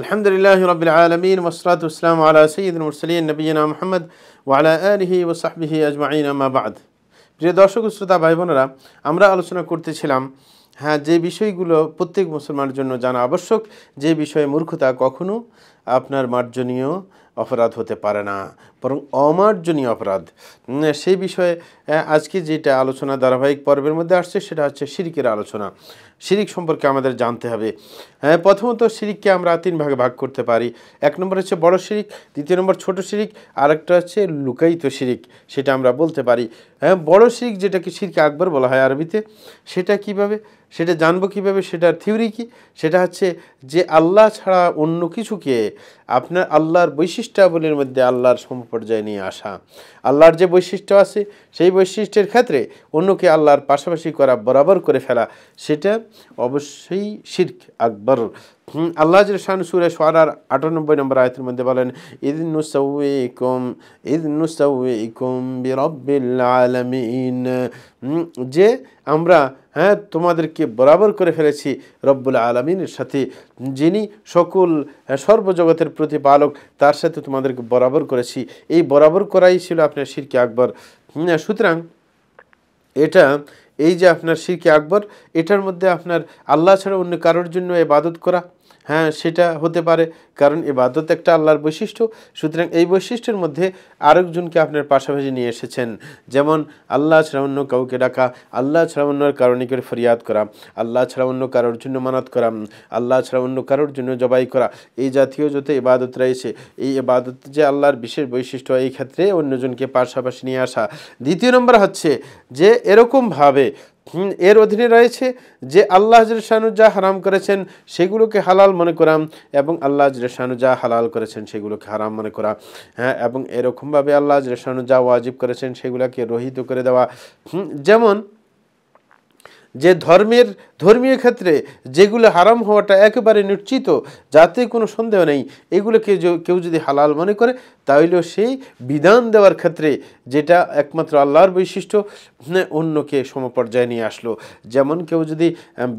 আলহামদুলিল্লাহ রবিল আলমিন ওসরাত ইসলাম আলা সঈদ মুরসলিন নবীনা মোহাম্মদ ওয়ালা আলহি সাহবিহি আজমাইন আমাবাদ প্রিয় দর্শক শ্রোতা ভাই বোনেরা আমরা আলোচনা করতেছিলাম হ্যাঁ যে বিষয়গুলো প্রত্যেক মুসলমানের জন্য জানা আবশ্যক যে বিষয়ে মূর্খতা কখনো আপনার মার্জনীয় অপরাধ হতে পারে না বরং অমার্জনীয় অপরাধ সেই বিষয়ে আজকে যেটা আলোচনা ধারাবাহিক পর্বের মধ্যে আসছে সেটা হচ্ছে সিরিকের আলোচনা শিরিক সম্পর্কে আমাদের জানতে হবে হ্যাঁ প্রথমত শিরিককে আমরা তিন ভাগে ভাগ করতে পারি এক নম্বর হচ্ছে বড় শিরিক দ্বিতীয় নম্বর ছোট শিরিক আর একটা হচ্ছে লুকায়িত শিরিক সেটা আমরা বলতে পারি হ্যাঁ বড় শিরিক যেটাকে শিরকে আকবর বলা হয় আরবিতে সেটা কিভাবে সেটা জানবো কিভাবে সেটার থিওরি কি সেটা হচ্ছে যে আল্লাহ ছাড়া অন্য কিছুকে আপনার আল্লাহর বৈশিষ্ট্যাবলীর মধ্যে আল্লাহর সমপর্যায় নিয়ে আসা আল্লাহর যে বৈশিষ্ট্য আছে সেই বৈশিষ্ট্যের ক্ষেত্রে অন্যকে আল্লাহর পাশাপাশি করা বরাবর করে ফেলা সেটা অবশ্যই শির্ক আকবর আল্লাহ শান সুরে সরার আটানব্বই নম্বর আয়তের মধ্যে বলেন ঈদ নুসম ঈদ নুসম বিরব্বিল আলামিন যে আমরা হ্যাঁ তোমাদেরকে বরাবর করে ফেলেছি রব্বুল আলমিনের সাথে যিনি সকল সর্বজগতের প্রতিপালক তার সাথে তোমাদেরকে বরাবর করেছি এই বরাবর করাই ছিল আপনার শিরকে আকবর সুতরাং এটা এই যে আপনার শিরকে আকবর এটার মধ্যে আপনার আল্লাহ ছাড়া অন্য কারোর জন্য এবাদত করা হ্যাঁ সেটা হতে পারে কারণ এবাদত একটা আল্লাহর বৈশিষ্ট্য সুতরাং এই বৈশিষ্ট্যের মধ্যে আরেকজনকে আপনার পাশাপাশি নিয়ে এসেছেন যেমন আল্লাহ ছাড়া অন্য কাউকে ডাকা আল্লাহ ছাড়া অন্য কারণে করে ফরিয়াদ করা আল্লাহ ছাড়া অন্য কারোর জন্য মানাত করা আল্লাহ ছাড়া অন্য কারোর জন্য জবাই করা এই জাতীয় যত এবাদত রয়েছে এই এবাদত যে আল্লাহর বিশেষ বৈশিষ্ট্য এই ক্ষেত্রে অন্যজনকে পাশাপাশি নিয়ে আসা দ্বিতীয় নম্বর হচ্ছে যে এরকমভাবে এর অধীনে রয়েছে যে আল্লাহ রেশানু যা হারাম করেছেন সেগুলোকে হালাল মনে করাম এবং আল্লাহ রেশানু যা হালাল করেছেন সেগুলোকে হারাম মনে করা হ্যাঁ এবং এরকমভাবে আল্লাহ শাহানু যা ওয়াজিব করেছেন সেগুলোকে রহিত করে দেওয়া যেমন যে ধর্মের ধর্মীয় ক্ষেত্রে যেগুলো হারাম হওয়াটা একেবারে নিশ্চিত যাতে কোনো সন্দেহ নেই এগুলোকে কেউ যদি হালাল মনে করে তাহলেও সেই বিধান দেওয়ার ক্ষেত্রে যেটা একমাত্র আল্লাহর বৈশিষ্ট্য অন্যকে সমপর্যায়ে নিয়ে আসলো যেমন কেউ যদি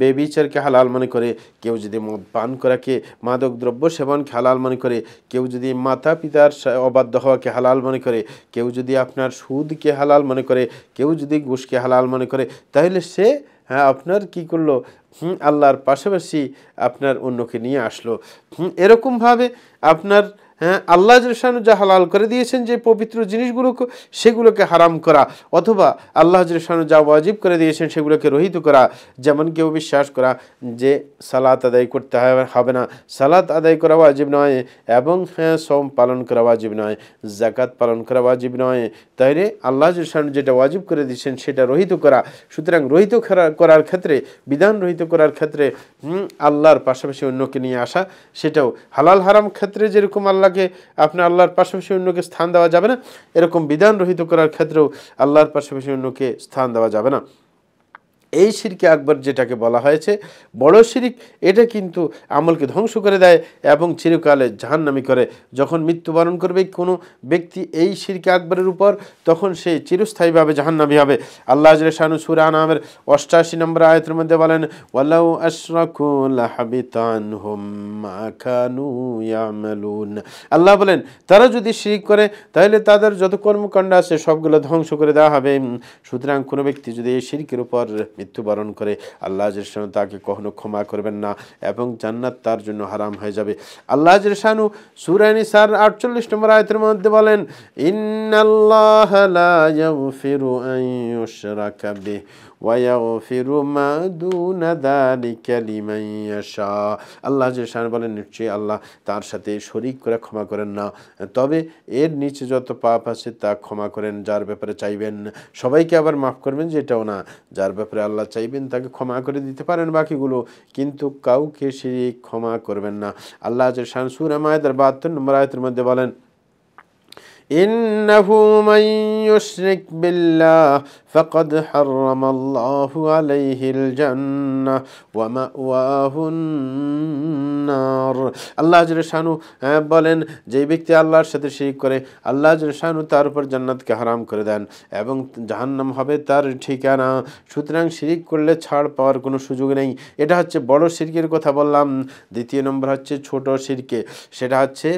বেবিচারকে হালাল মনে করে কেউ যদি মদ পান করাকে মাদক দ্রব্য সেবনকে হালাল মনে করে কেউ যদি মাতা পিতার অবাধ্য হওয়াকে হালাল মনে করে কেউ যদি আপনার সুদকে হালাল মনে করে কেউ যদি ঘুষকে হালাল মনে করে তাহলে সে হ্যাঁ আপনার কী করলো করলো হুম আল্লাহর পাশাপাশি আপনার অন্যকে নিয়ে আসলো হুম এরকমভাবে আপনার হ্যাঁ আল্লাহ জলশানু যা হালাল করে দিয়েছেন যে পবিত্র জিনিসগুলো সেগুলোকে হারাম করা অথবা আল্লাহ জলশানু যা ওয়াজিব করে দিয়েছেন সেগুলোকে রহিত করা যেমন কেউ বিশ্বাস করা যে সালাত আদায় করতে হবে না সালাত আদায় করা ওয়াজিব নয় এবং হ্যাঁ সোম পালন করা ওয়াজিব নয় জাকাত পালন করা ওয়াজিব নয় তাহলে আল্লাহ জলশানু যেটা ওয়াজিব করে দিয়েছেন সেটা রহিত করা সুতরাং রহিত করার ক্ষেত্রে বিধান রহিত করার ক্ষেত্রে আল্লাহর পাশাপাশি অন্যকে নিয়ে আসা সেটাও হালাল হারাম ক্ষেত্রে যেরকম আল্লাহ আল্লাহকে আপনি আল্লাহর পাশাপাশি অন্যকে স্থান দেওয়া যাবে না এরকম বিধান রহিত করার ক্ষেত্রেও আল্লাহর পাশাপাশি অন্যকে স্থান দেওয়া যাবে না এই শিরকে আকবর যেটাকে বলা হয়েছে বড় শিরিক এটা কিন্তু আমলকে ধ্বংস করে দেয় এবং চিরকালে জাহান্নামি করে যখন মৃত্যুবরণ করবে কোনো ব্যক্তি এই শিরকে আকবরের উপর তখন সে চিরস্থায়ীভাবে জাহান্নামি হবে আল্লাহ শানু সুরা অষ্টাশি নম্বর আয়তের মধ্যে বলেন ওয়ালাউ আল্লাহ বলেন তারা যদি শিরিক করে তাহলে তাদের যত কর্মকাণ্ড আছে সবগুলো ধ্বংস করে দেওয়া হবে সুতরাং কোনো ব্যক্তি যদি এই শিরকের উপর মৃত্যুবরণ করে আল্লাহ জেরসানু তাকে কখনো ক্ষমা করবেন না এবং জান্নাত তার জন্য হারাম হয়ে যাবে আল্লাহ জেরসানু সুরানি সার আটচল্লিশ নম্বর আয়তের মধ্যে বলেন ইন্নাল্লাহ ওয়াইয়াগফিরু মা দুনা যালিকা লিমান ইয়াশা আল্লাহ যে শান বলেন নিশ্চয়ই আল্লাহ তার সাথে শরিক করে ক্ষমা করেন না তবে এর নিচে যত পাপ আছে তা ক্ষমা করেন যার ব্যাপারে চাইবেন সবাইকে আবার মাফ করবেন যেটাও না যার ব্যাপারে আল্লাহ চাইবেন তাকে ক্ষমা করে দিতে পারেন বাকিগুলো কিন্তু কাউকে সে ক্ষমা করবেন না আল্লাহ যে শান সুর আমায়দের বাহাত্তর নম্বর আয়তের মধ্যে বলেন إنه من يشرك بالله فقد حرم الله عليه الجنة ومأواه النار আল্লাহ শানু বলেন যে ব্যক্তি আল্লাহর সাথে শিরিক করে আল্লাহ শানু তার উপর জান্নাতকে হারাম করে দেন এবং জাহান্নাম হবে তার ঠিকানা সুতরাং শিরিক করলে ছাড় পাওয়ার কোনো সুযোগ নেই এটা হচ্ছে বড় শিরকের কথা বললাম দ্বিতীয় নম্বর হচ্ছে ছোট শিরকে সেটা হচ্ছে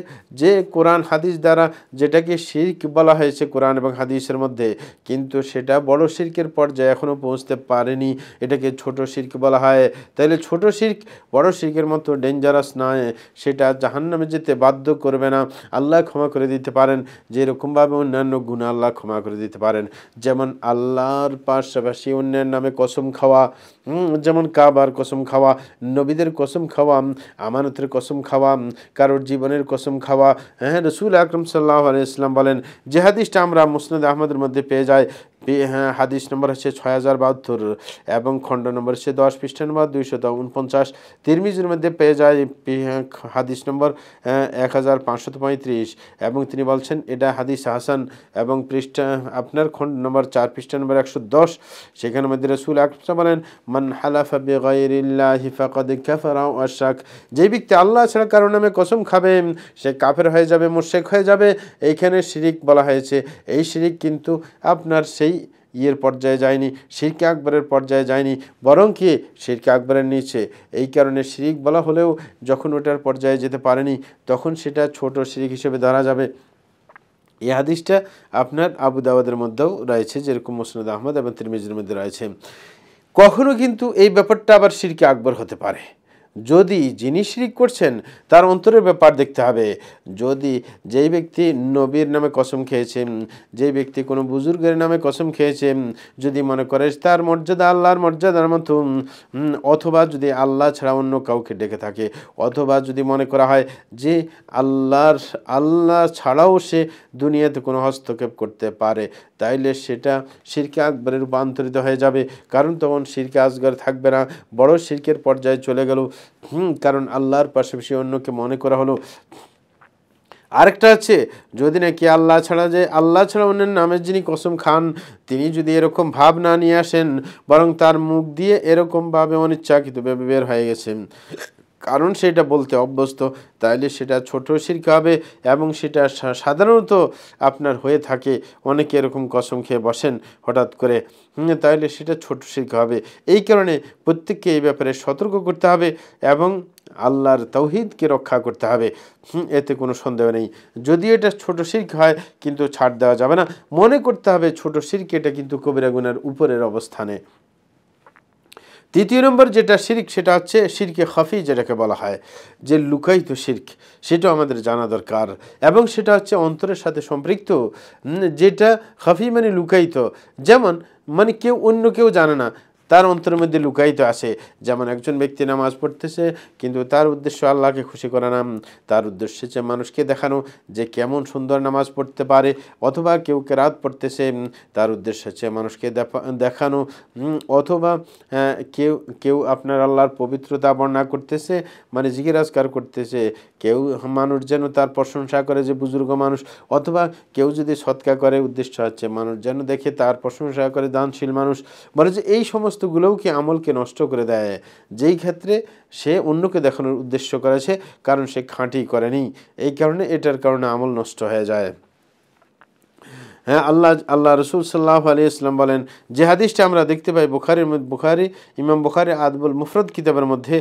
যে কোরআন হাদিস দ্বারা যেটাকে শির্ক বলা হয়েছে কোরআন এবং হাদিসের মধ্যে কিন্তু সেটা বড় শির্কের পর্যায়ে এখনও পৌঁছতে পারেনি এটাকে ছোট শির্ক বলা হয় তাহলে ছোট শির্ক বড় শির্কের মতো ডেঞ্জারাস নয় সেটা জাহান্নামে যেতে বাধ্য করবে না আল্লাহ ক্ষমা করে দিতে পারেন যেরকমভাবে অন্যান্য গুণ আল্লাহ ক্ষমা করে দিতে পারেন যেমন আল্লাহর পাশাপাশি অন্যের নামে কসম খাওয়া যেমন কাবার কসম খাওয়া নবীদের কসম খাওয়া আমানতের কসম খাওয়া কারোর জীবনের কসম খাওয়া হ্যাঁ রসুল আকরম সাল্লাহ আলিয়া সাল্লাম বলেন যে হাদিসটা আমরা মুসনাদ আহমদের মধ্যে পেয়ে যাই হ্যাঁ হাদিস নম্বর হচ্ছে ছয় হাজার বাহাত্তর এবং খণ্ড নম্বর হচ্ছে দশ পৃষ্ঠা নম্বর দুইশত উনপঞ্চাশ তিরমিজির মধ্যে পেয়ে যায় হ্যাঁ, হাদিস নম্বর হ্যাঁ, এক হাজার পাঁচশত পঁয়ত্রিশ এবং তিনি বলছেন এটা হাদিস হাসান এবং পৃষ্ঠা আপনার খণ্ড নম্বর চার পৃষ্ঠা নম্বর একশো দশ সেখানে মধ্যে রসুল আকসা বলেন মান হালাফা যে ব্যক্তি আল্লাহ ছাড়া কারণ নামে কসম খাবে সে কাফের হয়ে যাবে মোশেক হয়ে যাবে এইখানে শিরিক বলা হয়েছে এই শিরিক কিন্তু আপনার সেই ইয়ের পর্যায়ে যায়নি শিরকে আকবরের পর্যায়ে যায়নি বরং কি শিরকে আকবরের নিচে এই কারণে শিরিক বলা হলেও যখন ওটার পর্যায়ে যেতে পারেনি তখন সেটা ছোট শিরিক হিসেবে ধরা যাবে এ হাদিসটা আপনার আবু দাওয়াদের মধ্যেও রয়েছে যেরকম মোসনাদ আহমদ এবং তিরমিজের মধ্যে রয়েছে কখনও কিন্তু এই ব্যাপারটা আবার শিরকে আকবর হতে পারে যদি যিনি শিরিক করছেন তার অন্তরের ব্যাপার দেখতে হবে যদি যেই ব্যক্তি নবীর নামে কসম খেয়েছে যেই ব্যক্তি কোনো বুজুর্গের নামে কসম খেয়েছে যদি মনে করে তার মর্যাদা আল্লাহর মর্যাদার মতো অথবা যদি আল্লাহ ছাড়া অন্য কাউকে ডেকে থাকে অথবা যদি মনে করা হয় যে আল্লাহর আল্লাহ ছাড়াও সে দুনিয়াতে কোনো হস্তক্ষেপ করতে পারে তাইলে সেটা শিরকে আকবরের রূপান্তরিত হয়ে যাবে কারণ তখন শিরকে আসগর থাকবে না বড় শিরকের পর্যায়ে চলে গেল হুম কারণ আল্লাহর পাশাপাশি অন্যকে মনে করা হলো আরেকটা আছে যদি নাকি আল্লাহ ছাড়া যে আল্লাহ ছাড়া অন্যের নামের যিনি কসম খান তিনি যদি এরকম ভাব না নিয়ে আসেন বরং তার মুখ দিয়ে এরকমভাবে অনিচ্ছাকৃত বের হয়ে গেছেন কারণ সেটা বলতে অভ্যস্ত তাইলে সেটা ছোট শিরকা হবে এবং সেটা সাধারণত আপনার হয়ে থাকে অনেকে এরকম কসম খেয়ে বসেন হঠাৎ করে তাইলে সেটা ছোট শিরকা হবে এই কারণে প্রত্যেককে এই ব্যাপারে সতর্ক করতে হবে এবং আল্লাহর তৌহিদকে রক্ষা করতে হবে এতে কোনো সন্দেহ নেই যদি এটা ছোট শির্ক হয় কিন্তু ছাড় দেওয়া যাবে না মনে করতে হবে ছোট শির্ক এটা কিন্তু কবিরাগুনার উপরের অবস্থানে তৃতীয় নম্বর যেটা শির্ক সেটা হচ্ছে শিরকে খফি যেটাকে বলা হয় যে লুকায়িত শির্ক সেটা আমাদের জানা দরকার এবং সেটা হচ্ছে অন্তরের সাথে সম্পৃক্ত যেটা খফি মানে লুকায়িত যেমন মানে কেউ অন্য কেউ জানে না তার অন্তর মধ্যে লুকায়িত আছে যেমন একজন ব্যক্তি নামাজ পড়তেছে কিন্তু তার উদ্দেশ্য আল্লাহকে খুশি করা নাম তার উদ্দেশ্য হচ্ছে মানুষকে দেখানো যে কেমন সুন্দর নামাজ পড়তে পারে অথবা কেউ কেরাত পড়তেছে তার উদ্দেশ্য হচ্ছে মানুষকে দেখানো অথবা হ্যাঁ, কেউ কেউ আপনার আল্লাহর পবিত্রতা বর্ণনা করতেছে মানে জিজ্ঞাসকার করতেছে কেউ মানুষ যেন তার প্রশংসা করে যে বুজুর্গ মানুষ অথবা কেউ যদি সৎকা করে উদ্দেশ্য হচ্ছে মানুষ যেন দেখে তার প্রশংসা করে দানশীল মানুষ মানে যে এই সমস্ত বস্তুগুলোও কি আমলকে নষ্ট করে দেয় যেই ক্ষেত্রে সে অন্যকে দেখানোর উদ্দেশ্য করেছে কারণ সে খাঁটি করেনি এই কারণে এটার কারণে আমল নষ্ট হয়ে যায় হ্যাঁ আল্লাহ আল্লাহ রসুল সাল্লাহ আলি ইসলাম বলেন যে হাদিসটা আমরা দেখতে পাই বুখারির বুখারি ইমাম বুখারি আদবুল মুফরদ কিতাবের মধ্যে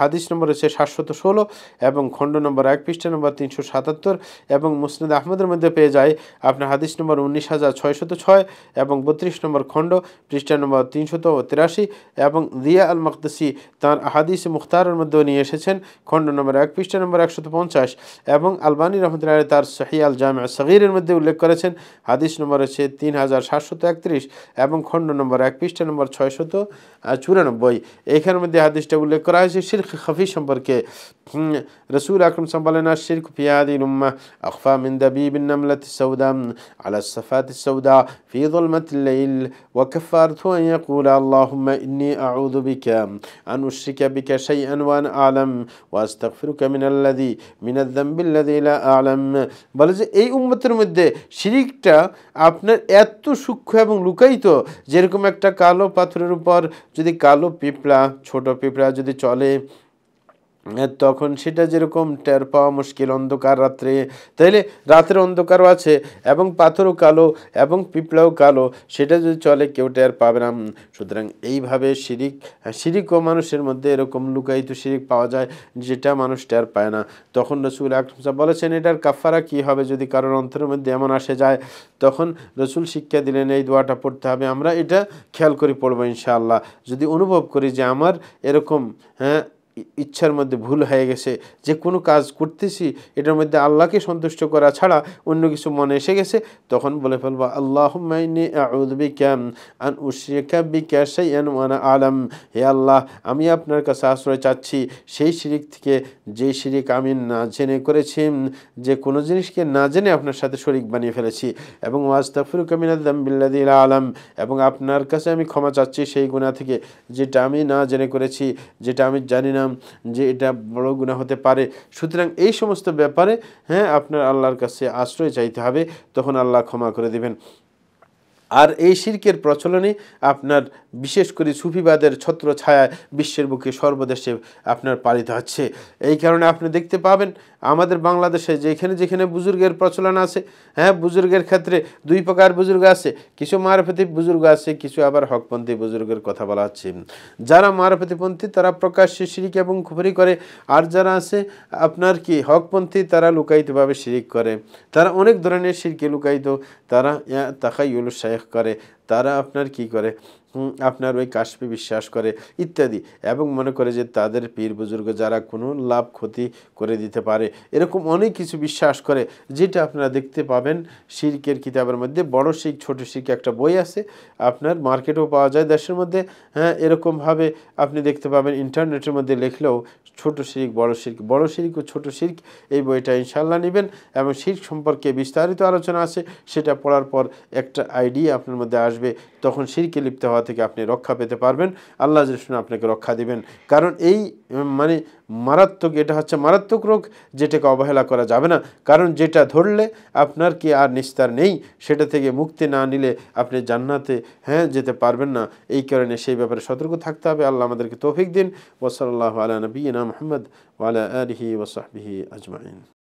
হাদিস নম্বর হচ্ছে সাতশত ষোলো এবং খণ্ড নম্বর এক পৃষ্ঠা নম্বর তিনশো সাতাত্তর এবং মুসনাদ আহমদের মধ্যে পেয়ে যায় আপনার হাদিস নম্বর উনিশ হাজার ছয়শত ছয় এবং বত্রিশ নম্বর খণ্ড পৃষ্ঠা নম্বর তিনশত তিরাশি এবং রিয়া আল মকদসি তার হাদিস মুখতারের মধ্যেও নিয়ে এসেছেন খণ্ড নম্বর এক পৃষ্ঠা নম্বর একশত পঞ্চাশ এবং আলবানী রহমতুল্লাহ তার সহি আল জামা সগিরের মধ্যে উল্লেখ করেছেন হাদিস নম্বর আছে তিন হাজার সাতশত একত্রিশ এবং খণ্ড নম্বর এক পৃষ্ঠা নম্বর ছয়শত চুরানব্বই এখানের মধ্যে হাদিসটা উল্লেখ করা হয়েছে শির্ক খফি সম্পর্কে রসুল আকরম সম্বালেন শির্ক ফিয়াদি নুম্মা আখফা মিন দাবিব النملة السوداء على الصفات السوداء في ظلمة الليل وكفارته أن يقول اللهم إني أعوذ بك أن أشرك بك شيئا وأنا أعلم وأستغفرك من الذي من الذنب الذي لا أعلم বলে যে এই উম্মতের মধ্যে শিরিকটা জিনিসটা আপনার এত সূক্ষ্ম এবং লুকায়িত যেরকম একটা কালো পাথরের উপর যদি কালো পিঁপড়া ছোট পিঁপড়া যদি চলে তখন সেটা যেরকম টের পাওয়া মুশকিল অন্ধকার রাত্রে তাইলে রাতের অন্ধকারও আছে এবং পাথরও কালো এবং পিঁপড়াও কালো সেটা যদি চলে কেউ টের পাবে না সুতরাং এইভাবে শিরিক হ্যাঁ, শিরিকও মানুষের মধ্যে এরকম লুকায়িত শিরিক পাওয়া যায় যেটা মানুষ টের পায় না তখন রসুল আকসা বলেছেন এটার কাফারা কি হবে যদি কারোর অন্তরের মধ্যে এমন আসে যায় তখন রসুল শিক্ষা দিলেন এই দোয়াটা পড়তে হবে আমরা এটা খেয়াল করে পড়বো ইনশাআল্লাহ যদি অনুভব করি যে আমার এরকম হ্যাঁ ইচ্ছার মধ্যে ভুল হয়ে গেছে যে কোনো কাজ করতেছি এটার মধ্যে আল্লাহকে সন্তুষ্ট করা ছাড়া অন্য কিছু মনে এসে গেছে তখন বলে ফেলবো আল্লাহ আলম হে আল্লাহ আমি আপনার কাছে আশ্রয় চাচ্ছি সেই শিরিক থেকে যে শিরিক আমি না জেনে করেছি যে কোনো জিনিসকে না জেনে আপনার সাথে শরিক বানিয়ে ফেলেছি এবং ওয়াস্তাফুর কামিনাদ্দাম্বিল্লাদিল আলম এবং আপনার কাছে আমি ক্ষমা চাচ্ছি সেই গুণা থেকে যেটা আমি না জেনে করেছি যেটা আমি জানি না পরিণাম যে এটা বড় গুণা হতে পারে সুতরাং এই সমস্ত ব্যাপারে হ্যাঁ আপনার আল্লাহর কাছে আশ্রয় চাইতে হবে তখন আল্লাহ ক্ষমা করে দেবেন আর এই শির্কের প্রচলনে আপনার বিশেষ করে সুফিবাদের ছত্র ছায়া বিশ্বের বুকে সর্বদেশে আপনার পালিত হচ্ছে এই কারণে আপনি দেখতে পাবেন আমাদের বাংলাদেশে যেখানে যেখানে বুজুর্গের প্রচলন আছে হ্যাঁ বুজুর্গের ক্ষেত্রে দুই প্রকার বুজুর্গ আছে কিছু মারফতি বুজুর্গ আছে কিছু আবার হকপন্থী বুজুর্গের কথা বলা হচ্ছে যারা মারফতিপন্থী তারা প্রকাশ্যে শিরিক এবং খুফরি করে আর যারা আছে আপনার কি হকপন্থী তারা লুকায়িতভাবে শিরিক করে তারা অনেক ধরনের শিরকে লুকায়িত তারা তাকাই শেখ করে তারা আপনার কি করে আপনার ওই কাশ্মী বিশ্বাস করে ইত্যাদি এবং মনে করে যে তাদের পীর বুজুর্গ যারা কোনো লাভ ক্ষতি করে দিতে পারে এরকম অনেক কিছু বিশ্বাস করে যেটা আপনারা দেখতে পাবেন শির্কের কিতাবের মধ্যে বড় শিখ ছোট শিখ একটা বই আছে আপনার মার্কেটেও পাওয়া যায় দেশের মধ্যে হ্যাঁ এরকমভাবে আপনি দেখতে পাবেন ইন্টারনেটের মধ্যে লিখলেও ছোট শির্ক বড় শির্ক বড় শির্ক ও ছোট শির্ক এই বইটা ইনশাল্লাহ নেবেন এবং শির্ক সম্পর্কে বিস্তারিত আলোচনা আছে সেটা পড়ার পর একটা আইডিয়া আপনার মধ্যে আসবে তখন শির্কে লিপ্ত হওয়া হওয়া থেকে আপনি রক্ষা পেতে পারবেন আল্লাহ জেসমিন আপনাকে রক্ষা দিবেন কারণ এই মানে মারাত্মক এটা হচ্ছে মারাত্মক রোগ যেটাকে অবহেলা করা যাবে না কারণ যেটা ধরলে আপনার কি আর নিস্তার নেই সেটা থেকে মুক্তি না নিলে আপনি জান্নাতে হ্যাঁ যেতে পারবেন না এই কারণে সেই ব্যাপারে সতর্ক থাকতে হবে আল্লাহ আমাদেরকে তৌফিক দিন ওসল আল্লাহ আলা নবীনা মোহাম্মদ ওয়ালা আলহি ওসাহবিহি আজমাইন